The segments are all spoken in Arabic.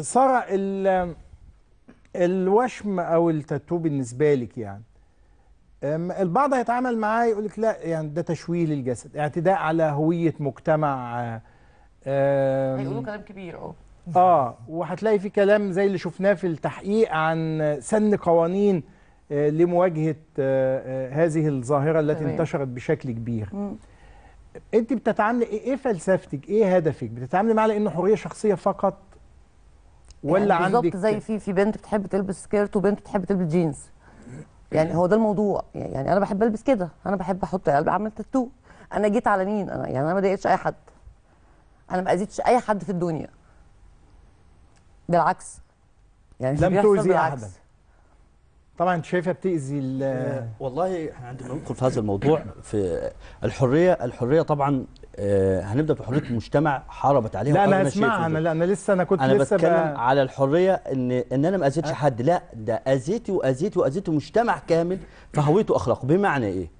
ساره الوشم او التاتو بالنسبه لك يعني البعض هيتعامل معاه يقول لك لا يعني ده تشويه للجسد اعتداء على هويه مجتمع هيقولوا كلام كبير اه اه وهتلاقي في كلام زي اللي شفناه في التحقيق عن سن قوانين آه، لمواجهه آه، آه، هذه الظاهره التي طبعا. انتشرت بشكل كبير مم. انت بتتعاملي ايه, ايه فلسفتك ايه هدفك بتتعاملي مع انه حريه شخصيه فقط ولا يعني عندك بالظبط زي في في بنت بتحب تلبس سكيرت وبنت بتحب تلبس جينز يعني هو ده الموضوع يعني, يعني انا بحب البس كده انا بحب احط قلب اعمل تاتو انا جيت على مين انا يعني انا ما ضايقتش اي حد انا ما اذيتش اي حد في الدنيا بالعكس يعني لم تؤذي احدا طبعا انت شايفها بتاذي آه، والله احنا عندنا ندخل في هذا الموضوع في الحريه الحريه طبعا آه، هنبدا في حريه المجتمع حاربت عليها لا انا اسمع انا لا انا لسه انا كنت أنا لسه بتكلم بقى... على الحريه ان ان انا ما اذيتش آه. حد لا ده اذيتي واذيتي واذيت مجتمع كامل في هويته واخلاقه بمعنى ايه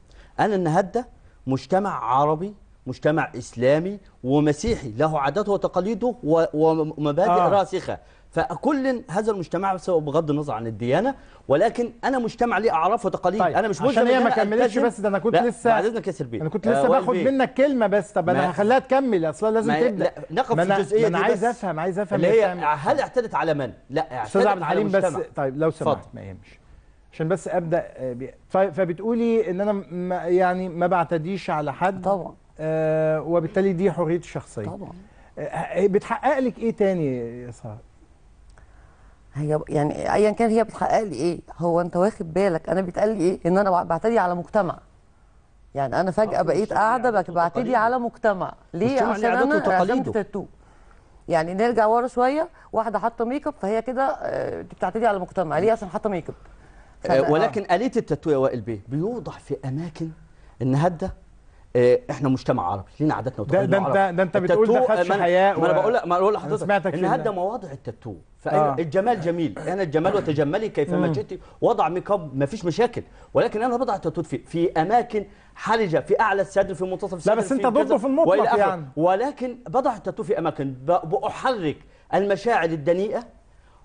انا النهارده مجتمع عربي مجتمع اسلامي ومسيحي له عاداته وتقاليده ومبادئ آه. راسخه فكل هذا المجتمع سواء بغض النظر عن الديانه ولكن انا مجتمع ليه اعراف وتقاليد طيب. انا مش مجتمع عشان هي ما كملتش بس ده انا كنت لسه بعد اذنك يا سربي انا كنت لسه آه باخد منك كلمه بس طب انا هخليها تكمل اصلا لازم ما تبدا لا نقف في الجزئيه دي انا عايز افهم عايز افهم اللي هي هل اعتدت على من؟ لا اعتدت على العليم بس طيب لو سمحت ما يهمش عشان بس ابدا آه، فبتقولي ان انا ما يعني ما بعتديش على حد طبعا آه وبالتالي دي حريتي الشخصيه طبعا آه، بتحقق لك ايه تاني يا ساره؟ هي يعني ايا كان هي بتحقق لي ايه هو انت واخد بالك انا بيتقال لي ايه ان انا بعتدي على مجتمع يعني انا فجاه آه، بقيت يعني قاعده بعتدي على مجتمع ليه عشان انا رسمت تاتو يعني نرجع ورا شويه واحده حاطه ميك اب فهي كده آه، بتعتدي على مجتمع ليه عشان حاطه ميك اب آه، ولكن آلية التاتو يا وائل بيه بيوضح في أماكن هده إيه، احنا مجتمع عربي لينا عاداتنا وتقاليدنا ده, ده, ده, ده انت بتقول ده خدش حياء ما انا بقول ما اقول لحضرتك ان هذا مواضع التاتو فالجمال آه. جميل انا الجمال وتجملي كيفما شئت وضع ميك اب ما فيش مشاكل ولكن انا بضع التاتو في في اماكن حرجه في اعلى الصدر في منتصف الصدر لا بس انت ضده في المطلق يعني ولكن بضع التاتو في اماكن باحرك المشاعر الدنيئه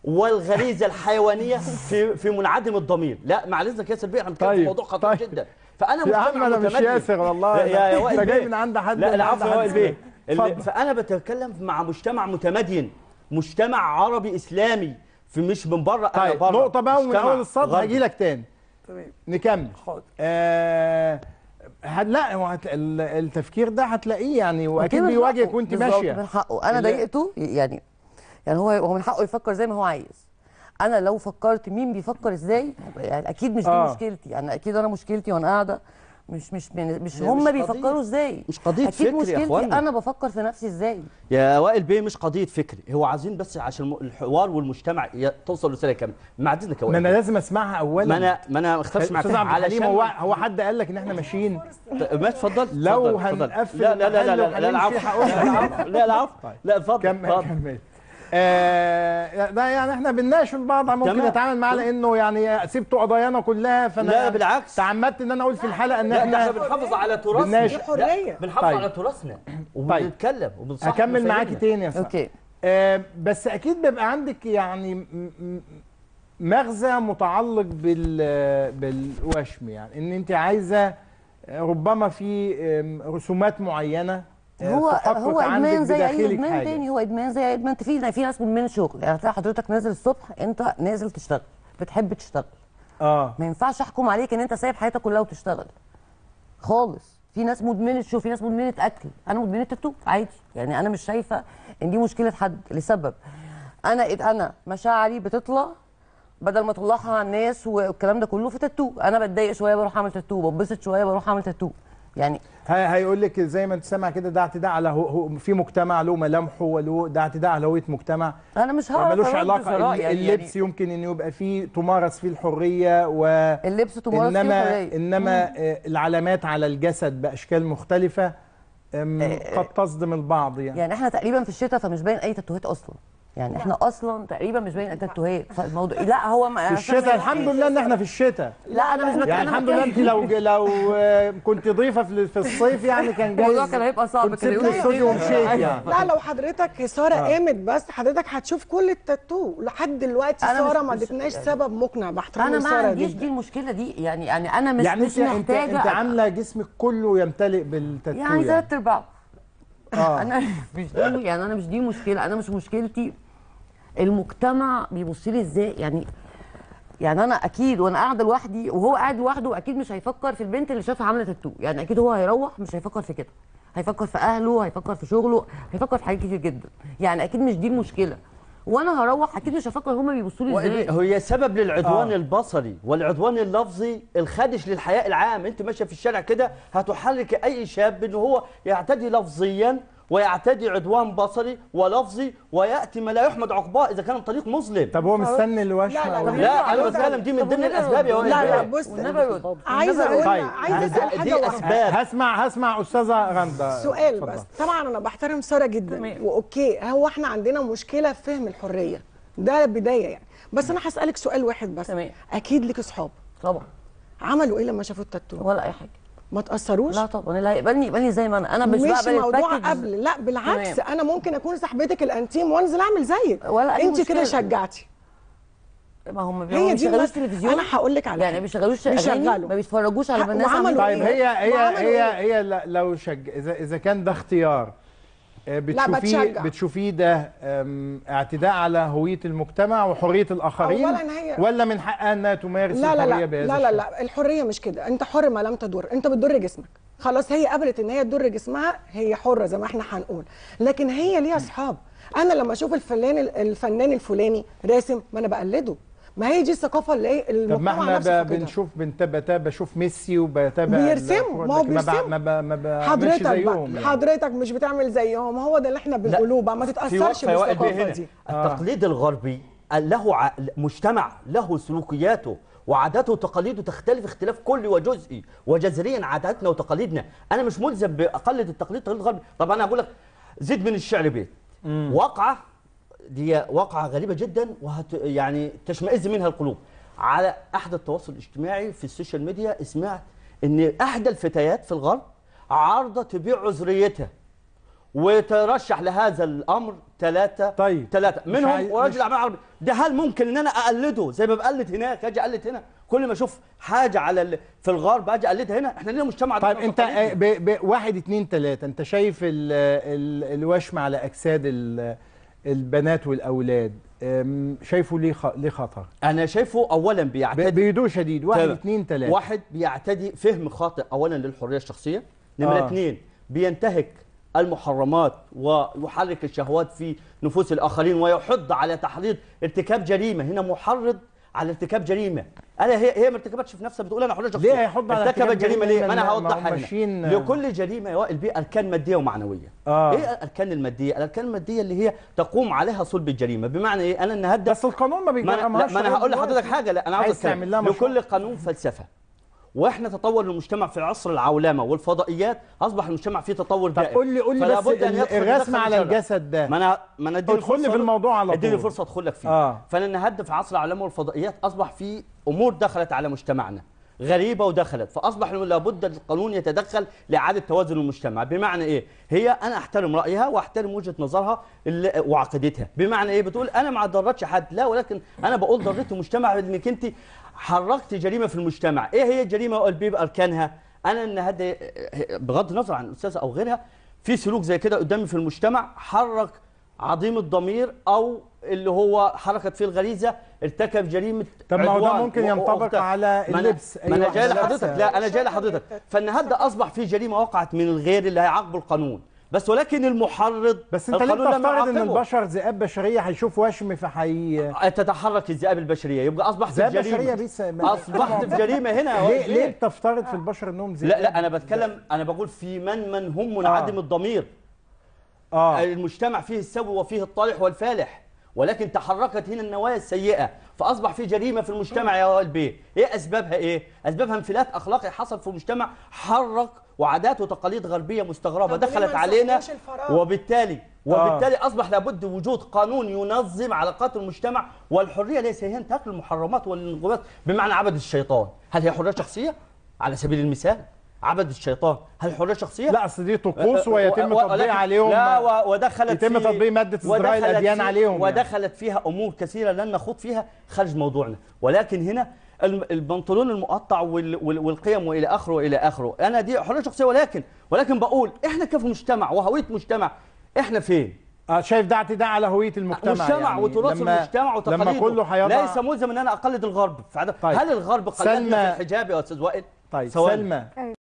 والغريزه الحيوانيه في في منعدم الضمير لا معلش يا سلبي احنا بنتكلم في طيب، موضوع خطير طيب. جدا فانا يا عم انا مش ياسر والله يا وائل جاي من عند حد لا العفو عفوا وائل بيه فانا بتكلم مع مجتمع متمدين مجتمع عربي اسلامي في مش من بره طيب انا بره نقطه بقى ومن اول الصدر هجي لك تاني تمام نكمل حاضر آه لا هو التفكير ده هتلاقيه يعني واكيد بيواجهك وانت ماشيه من حقه انا ضايقته يعني يعني هو هو من حقه يفكر زي ما هو عايز انا لو فكرت مين بيفكر ازاي يعني اكيد مش آه. دي مشكلتي يعني اكيد انا مشكلتي وانا قاعده مش مش مش هم بيفكروا ازاي مش قضيه أكيد فكر مشكلتي يا اخوانا انا بفكر في نفسي ازاي يا وائل بيه مش قضيه فكري هو عايزين بس عشان الحوار والمجتمع توصل رساله كامله ما اذنك يا وائل ما انا لازم اسمعها اولا ما انا ما انا اختلفش معاك علشان هو هو حد قال لك ان احنا ماشيين ما اتفضل لو هنقفل لا لا لا لا لا لا العفو لا العفو طيب. لا لا كمل كمل آه ده يعني احنا بنناقش البعض ممكن نتعامل معاه لانه يعني سبتوا قضايانا كلها فانا لا بالعكس تعمدت ان انا اقول في الحلقه ان احنا احنا بنحافظ على تراثنا دي حريه بنحافظ طيب. على تراثنا طيب. وبنتكلم طيب. وبنصحح هكمل معاكي تاني يا اوكي آه بس اكيد بيبقى عندك يعني مغزى متعلق بال بالوشم يعني ان انت عايزه ربما في رسومات معينه آه، هو هو ادمان زي اي ادمان تاني هو ادمان زي اي ادمان في في ناس بتدمن شغل يعني تلاقي حضرتك نازل الصبح انت نازل تشتغل بتحب تشتغل اه ما ينفعش احكم عليك ان انت سايب حياتك كلها وتشتغل خالص في ناس مدمنه شو في ناس مدمنه اكل انا مدمنه تاتو عادي يعني انا مش شايفه ان دي مشكله حد لسبب انا انا مشاعري بتطلع بدل ما اطلعها على الناس والكلام ده كله في تاتو انا بتضايق شويه بروح اعمل تاتو ببسط شويه بروح اعمل تاتو يعني هيقول لك زي ما انت سامع كده ده اعتداء على هو في مجتمع له ملامحه وله ده اعتداء على هويه مجتمع انا مش هعرف ملوش علاقه يعني اللبس يعني يمكن انه يبقى فيه تمارس فيه الحريه و اللبس تمارس فيه الحريه انما مم. آه، العلامات على الجسد باشكال مختلفه آه، قد تصدم البعض يعني يعني احنا تقريبا في الشتاء فمش باين اي تاتوهات اصلا يعني احنا اصلا تقريبا مش باين التاتوهات فالموضوع لا هو ما في الشتاء الحمد لله ان احنا في الشتاء لا انا مش بتكلم يعني الحمد لله انت لو لو آه، كنت ضيفه في الصيف يعني كان جاي الموضوع كان هيبقى صعب كان يقول يعني لا لو حضرتك ساره آه. قامت بس حضرتك هتشوف كل التاتو لحد دلوقتي ساره ما ادتناش يعني. سبب مقنع باحترام انا ما عنديش دي المشكله دي يعني يعني انا مش يعني مش محتاجه يعني انت عامله جسمك كله يمتلئ بالتاتو يعني ثلاث يعني. ارباعه آه. انا مش دي يعني انا مش دي مشكله انا مش مشكلتي المجتمع بيبص لي ازاي يعني يعني انا اكيد وانا قاعده لوحدي وهو قاعد لوحده اكيد مش هيفكر في البنت اللي شافها عامله تاتو يعني اكيد هو هيروح مش هيفكر في كده هيفكر في اهله هيفكر في شغله هيفكر في حاجات كتير جدا يعني اكيد مش دي المشكله وانا هروح اكيد مش هفكر هما بيبصوا لي ازاي هي سبب للعدوان آه. البصري والعدوان اللفظي الخادش للحياء العام انت ماشيه في الشارع كده هتحرك اي شاب ان هو يعتدي لفظيا ويعتدي عدوان بصري ولفظي وياتي ما لا يحمد عقباه اذا كان الطريق مظلم طب هو مستني الوشم إيه؟ لا لا, لا انا بتكلم دي من ضمن الاسباب يا ولد لا لا طيب. بص عايز طيب. اقول عايز طيب. اسال اسباب هسمع هسمع استاذه غنده سؤال بس طبعا انا بحترم ساره جدا واوكي هو احنا عندنا مشكله في فهم الحريه ده بدايه يعني بس انا هسالك سؤال واحد بس تمام اكيد لك اصحاب طبعا عملوا ايه لما شافوا التاتو ولا اي حاجه ما تاثروش لا طبعا لا يقبلني يقبلني زي ما انا انا مش مش موضوع قبل لا بالعكس تمام. انا ممكن اكون صاحبتك الانتيم وانزل اعمل زيك ولا أي انت كده شجعتي ما هم ما بيشغلوش تلفزيون انا هقول لك على يعني ما بيشغلوش اغاني ما بيتفرجوش على الناس طيب إيه؟ هي هي هي إيه؟ هي لو شج اذا اذا كان ده اختيار آه، بتشوفيه بتشوفيه ده اعتداء على هويه المجتمع وحريه الاخرين ولا من حقها انها تمارس لا لا الحريه بهذا لا لا لا الحريه مش كده انت حر ما لم تضر انت بتضر جسمك خلاص هي قبلت ان هي تضر جسمها هي حره زي ما احنا هنقول لكن هي ليها اصحاب انا لما اشوف الفلان الفنان الفلاني راسم ما انا بقلده ما هي دي الثقافه اللي ايه طب ما احنا بنشوف بنتابع بشوف ميسي وبتابع بيرسموا ما هو بيرسموا ما ما حضرتك زيهم يعني. حضرتك مش بتعمل زيهم هو ده اللي احنا بنقوله بقى ما تتاثرش بالثقافه دي آه. التقليد الغربي له ع... مجتمع له سلوكياته وعاداته وتقاليده تختلف اختلاف كلي وجزئي وجذريا عاداتنا وتقاليدنا انا مش ملزم باقلد التقليد التقليد الغربي طب انا هقول لك زيد من الشعر بيت واقعه دي واقعة غريبة جدا وهت يعني تشمئز منها القلوب على أحد التواصل الاجتماعي في السوشيال ميديا سمعت إن أحدى الفتيات في الغرب عارضة تبيع عذريتها وترشح لهذا الامر ثلاثه طيب ثلاثه منهم ورجل اعمال عربي ده هل ممكن ان انا اقلده زي ما بقلد هناك اجي اقلد هنا كل ما اشوف حاجه على ال... في الغرب اجي اقلدها هنا احنا لنا مجتمع طيب انت آه، ب... ب... واحد اتنين تلاته انت شايف ال... ال... الوشم على اجساد ال... البنات والاولاد شايفه ليه ليه خطر انا شايفه اولا بيعتدي بهدوء شديد واحد طيب. اثنين ثلاثه واحد بيعتدي فهم خاطئ اولا للحريه الشخصيه نمره آه. اثنين بينتهك المحرمات ويحرك الشهوات في نفوس الاخرين ويحض على تحريض ارتكاب جريمه هنا محرض على ارتكاب جريمه انا هي هي ما ارتكبتش في نفسها بتقول انا حريه شخصيه ليه هيحط على ارتكاب جريمه ليه ما انا هوضحها هنا لكل جريمه يا وائل بيه اركان ماديه ومعنويه آه. ايه الاركان الماديه الاركان الماديه اللي هي تقوم عليها صلب الجريمه بمعنى ايه انا النهارده بس القانون ما بيجرمهاش ما انا هقول لحضرتك حاجه لا انا عاوز اتكلم لكل قانون فلسفه واحنا تطور المجتمع في عصر العولمه والفضائيات اصبح المجتمع فيه تطور دائم طب قول لي قول لي بس الرسم على الجسد ده ما انا ما انا ادخل في الموضوع على طول اديني فرصه ادخل لك فيه آه. فانا النهارده في عصر العولمه والفضائيات اصبح في امور دخلت على مجتمعنا غريبه ودخلت فاصبح لابد القانون يتدخل لاعاده توازن المجتمع بمعنى ايه هي انا احترم رايها واحترم وجهه نظرها وعقيدتها بمعنى ايه بتقول انا ما ضرتش حد لا ولكن انا بقول ضررت المجتمع انك انت حركت جريمه في المجتمع ايه هي الجريمه والبيب اركانها انا ان النهارده بغض النظر عن الاستاذه او غيرها في سلوك زي كده قدامي في المجتمع حرك عظيم الضمير او اللي هو حركت فيه الغريزه ارتكب جريمه طب ما هو ده ممكن ينطبق على اللبس ما انا أيوة، جاي لحضرتك لا انا جاي لحضرتك فالنهارده اصبح في جريمه وقعت من الغير اللي هيعاقبه القانون بس ولكن المحرض بس انت ليه بتفترض ان البشر ذئاب بشريه هيشوف وشم فحي تتحرك الذئاب البشريه يبقى اصبحت في جريمه بس اصبحت في جريمه هنا ليه ليه بتفترض في البشر انهم ذئاب لا لا انا بتكلم انا بقول في من من هم منعدم آه. الضمير آه. المجتمع فيه السوي وفيه الطالح والفالح ولكن تحركت هنا النوايا السيئة فأصبح في جريمة في المجتمع يا البيه إيه أسبابها إيه؟ أسبابها انفلات أخلاقي حصل في المجتمع حرك وعادات وتقاليد غربية مستغربة دخلت علينا وبالتالي آه. وبالتالي أصبح لابد وجود قانون ينظم علاقات المجتمع والحرية ليس هي انتهاك المحرمات والانقباض بمعنى عبد الشيطان هل هي حرية شخصية؟ على سبيل المثال عبد الشيطان هل حريه شخصيه لا اصل دي طقوس أه، أه، ويتم تطبيق عليهم لا ودخلت يتم تطبيق ماده ازراء الاديان عليهم يعني. ودخلت فيها امور كثيره لن نخوض فيها خارج موضوعنا ولكن هنا البنطلون المقطع والقيم والى اخره والى اخره انا دي حريه شخصيه ولكن ولكن بقول احنا كمجتمع وهويه مجتمع احنا فين آه، شايف ده اعتداء على هويه المجتمع مجتمع يعني وتراث المجتمع وتقاليده لما كله هيضع ليس ملزم ان انا اقلد الغرب في عدم طيب. هل الغرب قلدنا في الحجاب يا استاذ وائل طيب سلمى